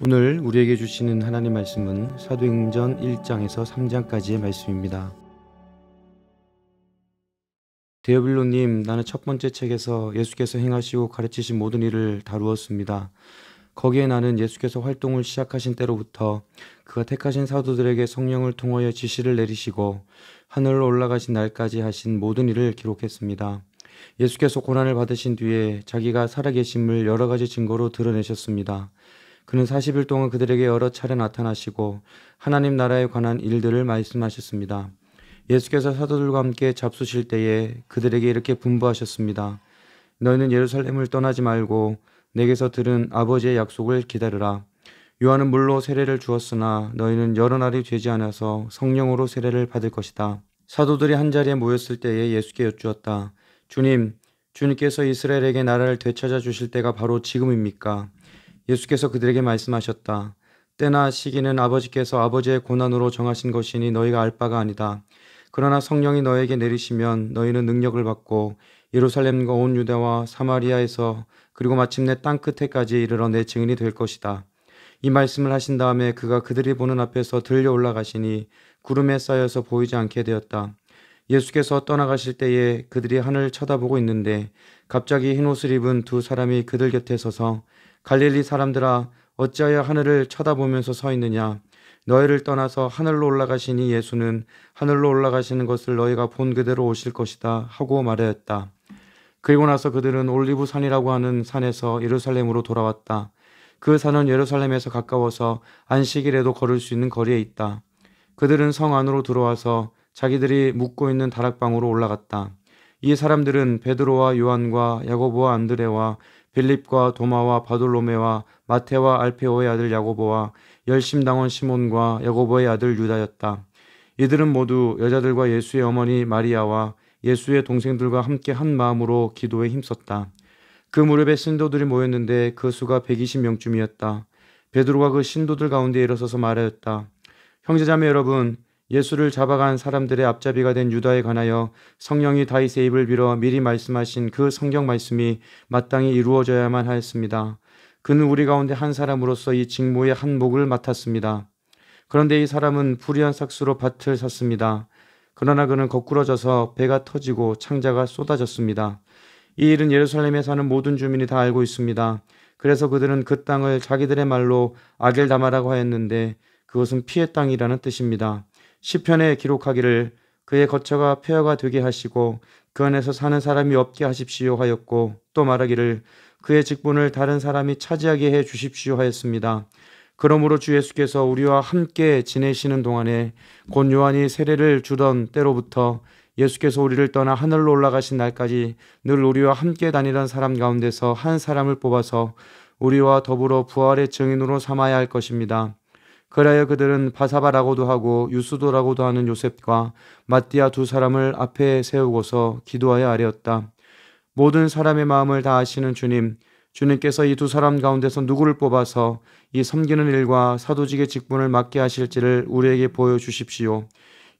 오늘 우리에게 주시는 하나님 말씀은 사도행전 1장에서 3장까지의 말씀입니다. 데빌로님 나는 첫 번째 책에서 예수께서 행하시고 가르치신 모든 일을 다루었습니다. 거기에 나는 예수께서 활동을 시작하신 때로부터 그가 택하신 사도들에게 성령을 통하여 지시를 내리시고 하늘로 올라가신 날까지 하신 모든 일을 기록했습니다. 예수께서 고난을 받으신 뒤에 자기가 살아계심을 여러 가지 증거로 드러내셨습니다. 그는 40일 동안 그들에게 여러 차례 나타나시고 하나님 나라에 관한 일들을 말씀하셨습니다. 예수께서 사도들과 함께 잡수실 때에 그들에게 이렇게 분부하셨습니다. 너희는 예루살렘을 떠나지 말고 내게서 들은 아버지의 약속을 기다려라 요한은 물로 세례를 주었으나 너희는 여러 날이 되지 않아서 성령으로 세례를 받을 것이다. 사도들이 한자리에 모였을 때에 예수께 여쭈었다. 주님, 주님께서 이스라엘에게 나라를 되찾아 주실 때가 바로 지금입니까? 예수께서 그들에게 말씀하셨다. 때나 시기는 아버지께서 아버지의 고난으로 정하신 것이니 너희가 알 바가 아니다. 그러나 성령이 너에게 내리시면 너희는 능력을 받고 예루살렘과 온 유대와 사마리아에서 그리고 마침내 땅 끝에까지 이르러 내 증인이 될 것이다. 이 말씀을 하신 다음에 그가 그들이 보는 앞에서 들려 올라가시니 구름에 쌓여서 보이지 않게 되었다. 예수께서 떠나가실 때에 그들이 하늘 을 쳐다보고 있는데 갑자기 흰 옷을 입은 두 사람이 그들 곁에 서서 갈릴리 사람들아 어찌하여 하늘을 쳐다보면서 서 있느냐 너희를 떠나서 하늘로 올라가시니 예수는 하늘로 올라가시는 것을 너희가 본 그대로 오실 것이다 하고 말하였다. 그리고 나서 그들은 올리브 산이라고 하는 산에서 예루살렘으로 돌아왔다. 그 산은 예루살렘에서 가까워서 안식일에도 걸을 수 있는 거리에 있다. 그들은 성 안으로 들어와서 자기들이 묵고 있는 다락방으로 올라갔다. 이 사람들은 베드로와 요한과 야고보와 안드레와 빌립과 도마와 바돌로메와 마테와 알페오의 아들 야고보와 열심당원 시몬과 야고보의 아들 유다였다. 이들은 모두 여자들과 예수의 어머니 마리아와 예수의 동생들과 함께 한 마음으로 기도에 힘썼다. 그 무렵에 신도들이 모였는데 그 수가 120명쯤이었다. 베드로가 그 신도들 가운데 일어서서 말하였다. 형제자매 여러분, 예수를 잡아간 사람들의 앞잡이가 된 유다에 관하여 성령이 다윗의 입을 빌어 미리 말씀하신 그 성경 말씀이 마땅히 이루어져야만 하였습니다. 그는 우리 가운데 한 사람으로서 이 직무의 한 목을 맡았습니다. 그런데 이 사람은 불의한 삭수로 밭을 샀습니다. 그러나 그는 거꾸러져서 배가 터지고 창자가 쏟아졌습니다. 이 일은 예루살렘에 사는 모든 주민이 다 알고 있습니다. 그래서 그들은 그 땅을 자기들의 말로 아겔다마라고 하였는데 그것은 피해 땅이라는 뜻입니다. 시편에 기록하기를 그의 거처가 폐허가 되게 하시고 그 안에서 사는 사람이 없게 하십시오 하였고 또 말하기를 그의 직분을 다른 사람이 차지하게 해 주십시오 하였습니다. 그러므로 주 예수께서 우리와 함께 지내시는 동안에 곧 요한이 세례를 주던 때로부터 예수께서 우리를 떠나 하늘로 올라가신 날까지 늘 우리와 함께 다니던 사람 가운데서 한 사람을 뽑아서 우리와 더불어 부활의 증인으로 삼아야 할 것입니다. 그래여 그들은 바사바라고도 하고 유수도라고도 하는 요셉과 마띠아 두 사람을 앞에 세우고서 기도하여 아뢰었다. 모든 사람의 마음을 다 아시는 주님, 주님께서 이 두 사람 가운데서 누구를 뽑아서 이 섬기는 일과 사도직의 직분을 맡게 하실지를 우리에게 보여주십시오.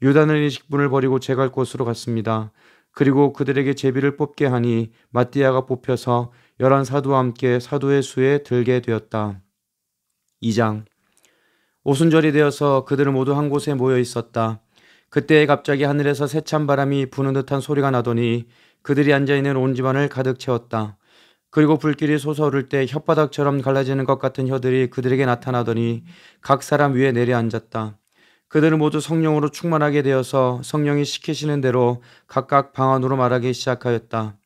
유다는 이 직분을 버리고 제갈 곳으로 갔습니다. 그리고 그들에게 제비를 뽑게 하니 마띠아가 뽑혀서 열한 사도와 함께 사도의 수에 들게 되었다. 2장 오순절이 되어서 그들은 모두 한 곳에 모여 있었다. 그때에 갑자기 하늘에서 새찬 바람이 부는 듯한 소리가 나더니 그들이 앉아있는 온 집안을 가득 채웠다. 그리고 불길이 솟아오를 때 혓바닥처럼 갈라지는 것 같은 혀들이 그들에게 나타나더니 각 사람 위에 내려앉았다. 그들은 모두 성령으로 충만하게 되어서 성령이 시키시는 대로 각각 방언으로 말하기 시작하였다.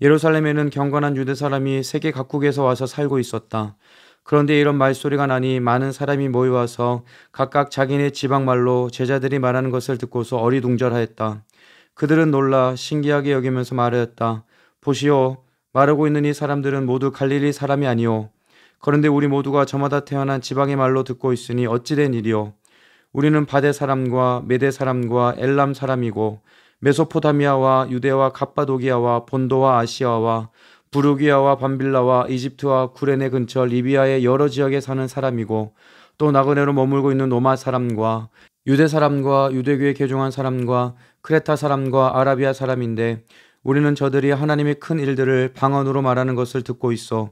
예루살렘에는 경건한 유대 사람이 세계 각국에서 와서 살고 있었다. 그런데 이런 말소리가 나니 많은 사람이 모여와서 각각 자기네 지방말로 제자들이 말하는 것을 듣고서 어리둥절하였다. 그들은 놀라 신기하게 여기면서 말하였다. 보시오, 말하고 있는 이 사람들은 모두 갈릴리 사람이 아니오. 그런데 우리 모두가 저마다 태어난 지방의 말로 듣고 있으니 어찌된 일이오. 우리는 바대 사람과 메대 사람과 엘람 사람이고 메소포타미아와 유대와 갑바도기아와 본도와 아시아와 부르기아와 밤빌라와 이집트와 쿠레네 근처 리비아의 여러 지역에 사는 사람이고 또 나그네로 머물고 있는 로마 사람과 유대 사람과 유대교에 개종한 사람과 크레타 사람과 아라비아 사람인데 우리는 저들이 하나님의 큰 일들을 방언으로 말하는 것을 듣고 있어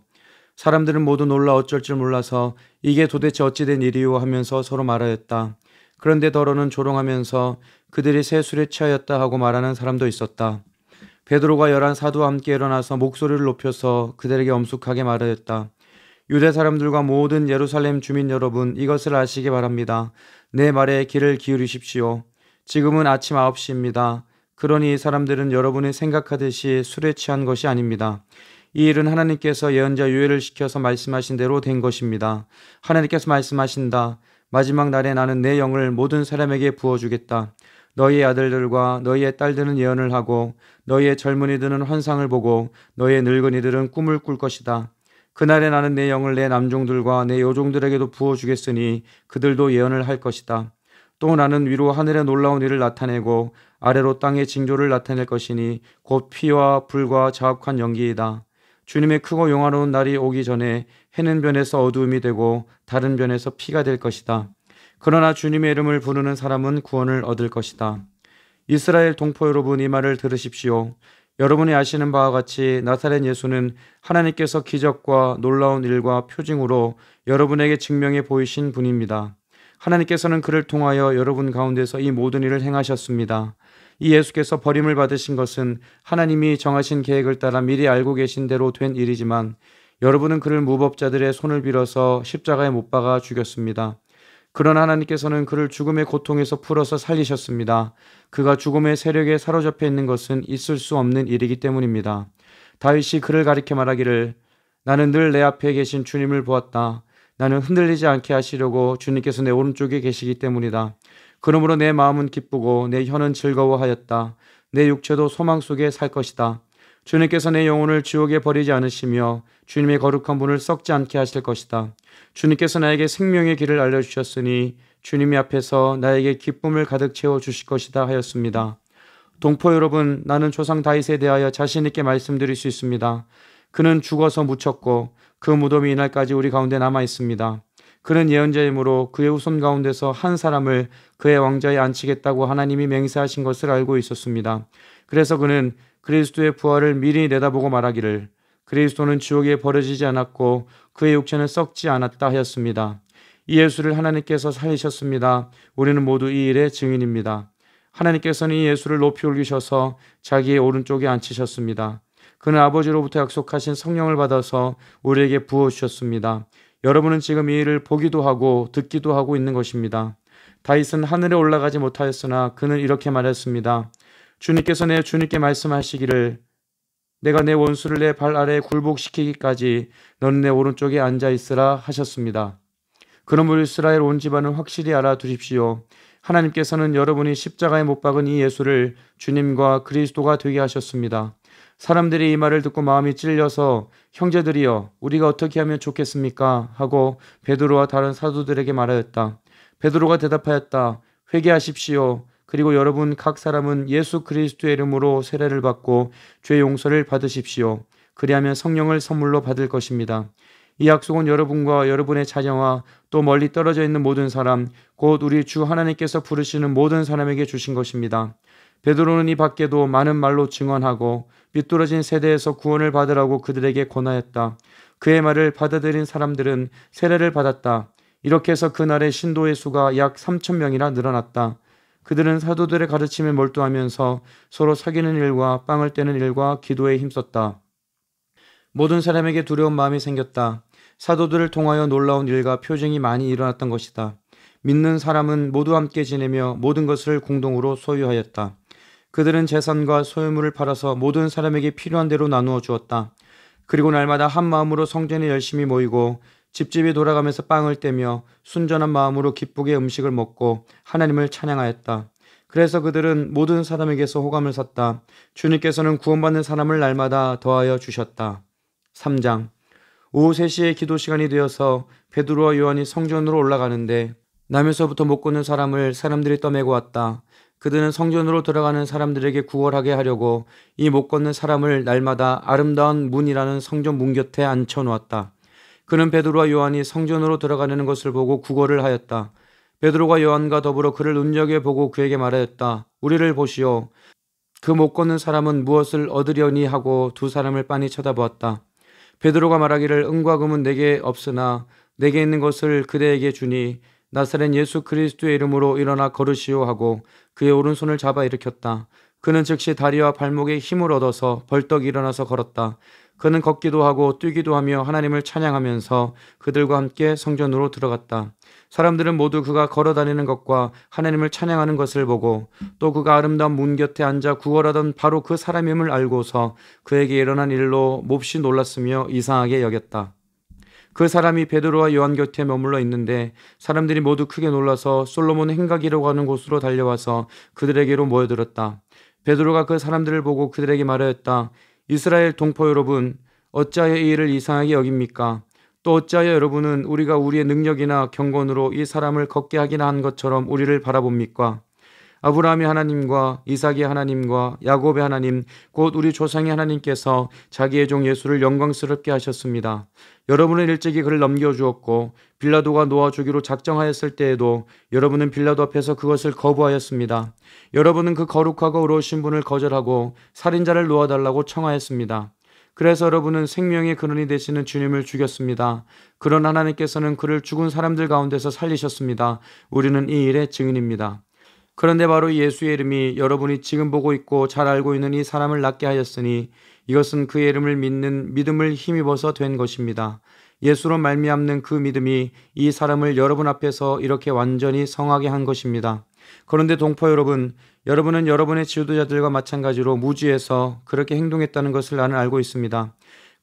사람들은 모두 놀라 어쩔 줄 몰라서 이게 도대체 어찌된 일이오 하면서 서로 말하였다. 그런데 더러는 조롱하면서 그들이 세술에 취하였다 하고 말하는 사람도 있었다. 베드로가 열한 사도와 함께 일어나서 목소리를 높여서 그들에게 엄숙하게 말하였다. 유대 사람들과 모든 예루살렘 주민 여러분 이것을 아시기 바랍니다. 내 말에 귀를 기울이십시오. 지금은 아침 9시입니다. 그러니 사람들은 여러분이 생각하듯이 술에 취한 것이 아닙니다. 이 일은 하나님께서 예언자 유해를 시켜서 말씀하신 대로 된 것입니다. 하나님께서 말씀하신다. 마지막 날에 나는 내 영을 모든 사람에게 부어주겠다. 너희의 아들들과 너희의 딸들은 예언을 하고 너희의 젊은이들은 환상을 보고 너희의 늙은이들은 꿈을 꿀 것이다. 그날에 나는 내 영을 내 남종들과 내 여종들에게도 부어주겠으니 그들도 예언을 할 것이다. 또 나는 위로 하늘에 놀라운 일을 나타내고 아래로 땅의 징조를 나타낼 것이니 곧 피와 불과 자욱한 연기이다. 주님의 크고 용화로운 날이 오기 전에 해는 변에서 어두움이 되고 다른 변에서 피가 될 것이다. 그러나 주님의 이름을 부르는 사람은 구원을 얻을 것이다. 이스라엘 동포 여러분 이 말을 들으십시오. 여러분이 아시는 바와 같이 나사렛 예수는 하나님께서 기적과 놀라운 일과 표징으로 여러분에게 증명해 보이신 분입니다. 하나님께서는 그를 통하여 여러분 가운데서 이 모든 일을 행하셨습니다. 이 예수께서 버림을 받으신 것은 하나님이 정하신 계획을 따라 미리 알고 계신 대로 된 일이지만 여러분은 그를 무법자들의 손을 빌어서 십자가에 못 박아 죽였습니다. 그러나 하나님께서는 그를 죽음의 고통에서 풀어서 살리셨습니다. 그가 죽음의 세력에 사로잡혀 있는 것은 있을 수 없는 일이기 때문입니다. 다윗이 그를 가리켜 말하기를 나는 늘 내 앞에 계신 주님을 보았다. 나는 흔들리지 않게 하시려고 주님께서 내 오른쪽에 계시기 때문이다. 그러므로 내 마음은 기쁘고 내 혀는 즐거워하였다. 내 육체도 소망 속에 살 것이다. 주님께서 내 영혼을 지옥에 버리지 않으시며 주님의 거룩한 분을 썩지 않게 하실 것이다. 주님께서 나에게 생명의 길을 알려주셨으니 주님이 앞에서 나에게 기쁨을 가득 채워 주실 것이다 하였습니다. 동포 여러분, 나는 조상 다윗에 대하여 자신 있게 말씀드릴 수 있습니다. 그는 죽어서 묻혔고 그 무덤이 이날까지 우리 가운데 남아 있습니다. 그는 예언자이므로 그의 후손 가운데서 한 사람을 그의 왕좌에 앉히겠다고 하나님이 맹세하신 것을 알고 있었습니다. 그래서 그는 그리스도의 부활을 미리 내다보고 말하기를 그리스도는 지옥에 버려지지 않았고 그의 육체는 썩지 않았다 하였습니다. 이 예수를 하나님께서 살리셨습니다. 우리는 모두 이 일의 증인입니다. 하나님께서는 이 예수를 높이 올리셔서 자기의 오른쪽에 앉히셨습니다. 그는 아버지로부터 약속하신 성령을 받아서 우리에게 부어주셨습니다. 여러분은 지금 이 일을 보기도 하고 듣기도 하고 있는 것입니다. 다윗은 하늘에 올라가지 못하였으나 그는 이렇게 말했습니다. 주님께서 내 주님께 말씀하시기를 내가 내 원수를 내 발 아래 굴복시키기까지 너는 내 오른쪽에 앉아 있으라 하셨습니다. 그러므로 이스라엘 온 집안을 확실히 알아두십시오. 하나님께서는 여러분이 십자가에 못 박은 이 예수를 주님과 그리스도가 되게 하셨습니다. 사람들이 이 말을 듣고 마음이 찔려서 형제들이여 우리가 어떻게 하면 좋겠습니까 하고 베드로와 다른 사도들에게 말하였다. 베드로가 대답하였다. 회개하십시오. 그리고 여러분 각 사람은 예수 그리스도의 이름으로 세례를 받고 죄 용서를 받으십시오. 그리하면 성령을 선물로 받을 것입니다. 이 약속은 여러분과 여러분의 자녀와 또 멀리 떨어져 있는 모든 사람, 곧 우리 주 하나님께서 부르시는 모든 사람에게 주신 것입니다. 베드로는 이 밖에도 많은 말로 증언하고 삐뚤어진 세대에서 구원을 받으라고 그들에게 권하였다. 그의 말을 받아들인 사람들은 세례를 받았다. 이렇게 해서 그날의 신도의 수가 약 3천 명이나 늘어났다. 그들은 사도들의 가르침에 몰두하면서 서로 사귀는 일과 빵을 떼는 일과 기도에 힘썼다. 모든 사람에게 두려운 마음이 생겼다. 사도들을 통하여 놀라운 일과 표정이 많이 일어났던 것이다. 믿는 사람은 모두 함께 지내며 모든 것을 공동으로 소유하였다. 그들은 재산과 소유물을 팔아서 모든 사람에게 필요한 대로 나누어 주었다. 그리고 날마다 한 마음으로 성전에 열심히 모이고 집집이 돌아가면서 빵을 떼며 순전한 마음으로 기쁘게 음식을 먹고 하나님을 찬양하였다. 그래서 그들은 모든 사람에게서 호감을 샀다. 주님께서는 구원받는 사람을 날마다 더하여 주셨다. 3장 오후 3시에 기도 시간이 되어서 베드로와 요한이 성전으로 올라가는데 남에서부터 못 걷는 사람을 사람들이 떠매고 왔다. 그들은 성전으로 들어가는 사람들에게 구걸하게 하려고 이 못 걷는 사람을 날마다 아름다운 문이라는 성전 문 곁에 앉혀 놓았다. 그는 베드로와 요한이 성전으로 들어가려는 것을 보고 구걸을 하였다. 베드로가 요한과 더불어 그를 눈여겨보고 그에게 말하였다. 우리를 보시오. 그 못 걷는 사람은 무엇을 얻으려니 하고 두 사람을 빤히 쳐다보았다. 베드로가 말하기를 은과 금은 내게 없으나 내게 있는 것을 그대에게 주니 나사렛 예수 그리스도의 이름으로 일어나 걸으시오 하고 그의 오른손을 잡아 일으켰다. 그는 즉시 다리와 발목에 힘을 얻어서 벌떡 일어나서 걸었다. 그는 걷기도 하고 뛰기도 하며 하나님을 찬양하면서 그들과 함께 성전으로 들어갔다. 사람들은 모두 그가 걸어 다니는 것과 하나님을 찬양하는 것을 보고 또 그가 아름다운 문 곁에 앉아 구걸하던 바로 그 사람임을 알고서 그에게 일어난 일로 몹시 놀랐으며 이상하게 여겼다. 그 사람이 베드로와 요한 곁에 머물러 있는데 사람들이 모두 크게 놀라서 솔로몬 행각이라고 하는 곳으로 달려와서 그들에게로 모여들었다. 베드로가 그 사람들을 보고 그들에게 말하였다. 이스라엘 동포 여러분, 어찌하여 이 일을 이상하게 여깁니까? 또 어찌하여 여러분은 우리가 우리의 능력이나 경건으로 이 사람을 걷게 하기나 한 것처럼 우리를 바라봅니까? 아브라함의 하나님과 이삭의 하나님과 야곱의 하나님 곧 우리 조상의 하나님께서 자기의 종 예수를 영광스럽게 하셨습니다. 여러분은 일찍이 그를 넘겨주었고 빌라도가 놓아주기로 작정하였을 때에도 여러분은 빌라도 앞에서 그것을 거부하였습니다. 여러분은 그 거룩하고 의로우신 분을 거절하고 살인자를 놓아달라고 청하였습니다. 그래서 여러분은 생명의 근원이 되시는 주님을 죽였습니다. 그런 하나님께서는 그를 죽은 사람들 가운데서 살리셨습니다. 우리는 이 일의 증인입니다. 그런데 바로 예수의 이름이 여러분이 지금 보고 있고 잘 알고 있는 이 사람을 낫게 하였으니 이것은 그의 이름을 믿는 믿음을 힘입어서 된 것입니다. 예수로 말미암는 그 믿음이 이 사람을 여러분 앞에서 이렇게 완전히 성하게 한 것입니다. 그런데 동포 여러분, 여러분은 여러분의 지도자들과 마찬가지로 무지해서 그렇게 행동했다는 것을 나는 알고 있습니다.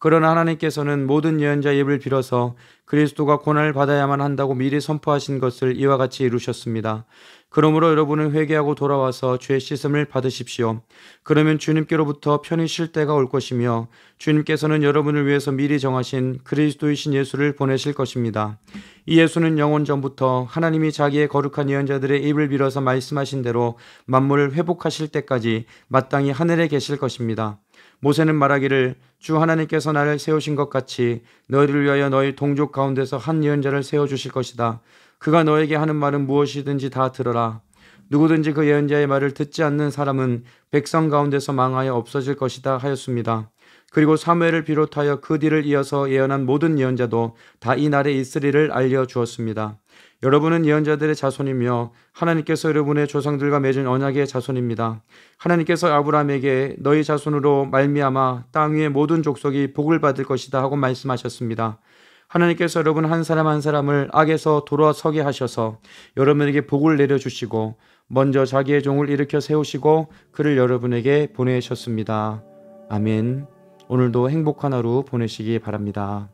그러나 하나님께서는 모든 예언자 입을 빌어서 그리스도가 고난을 받아야만 한다고 미리 선포하신 것을 이와 같이 이루셨습니다. 그러므로 여러분은 회개하고 돌아와서 죄 씻음을 받으십시오. 그러면 주님께로부터 편히 쉴 때가 올 것이며 주님께서는 여러분을 위해서 미리 정하신 그리스도이신 예수를 보내실 것입니다. 이 예수는 영원 전부터 하나님이 자기의 거룩한 예언자들의 입을 빌어서 말씀하신 대로 만물을 회복하실 때까지 마땅히 하늘에 계실 것입니다. 모세는 말하기를 주 하나님께서 나를 세우신 것 같이 너희를 위하여 너희 동족 가운데서 한 예언자를 세워 주실 것이다. 그가 너에게 하는 말은 무엇이든지 다 들어라. 누구든지 그 예언자의 말을 듣지 않는 사람은 백성 가운데서 망하여 없어질 것이다 하였습니다. 그리고 사무엘을 비롯하여 그 뒤를 이어서 예언한 모든 예언자도 다 이 날에 있으리를 알려 주었습니다. 여러분은 예언자들의 자손이며 하나님께서 여러분의 조상들과 맺은 언약의 자손입니다. 하나님께서 아브라함에게 너희 자손으로 말미암아 땅 위의 모든 족속이 복을 받을 것이다 하고 말씀하셨습니다. 하나님께서 여러분 한 사람 한 사람을 악에서 돌아서게 하셔서 여러분에게 복을 내려주시고 먼저 자기의 종을 일으켜 세우시고 그를 여러분에게 보내셨습니다. 아멘. 오늘도 행복한 하루 보내시기 바랍니다.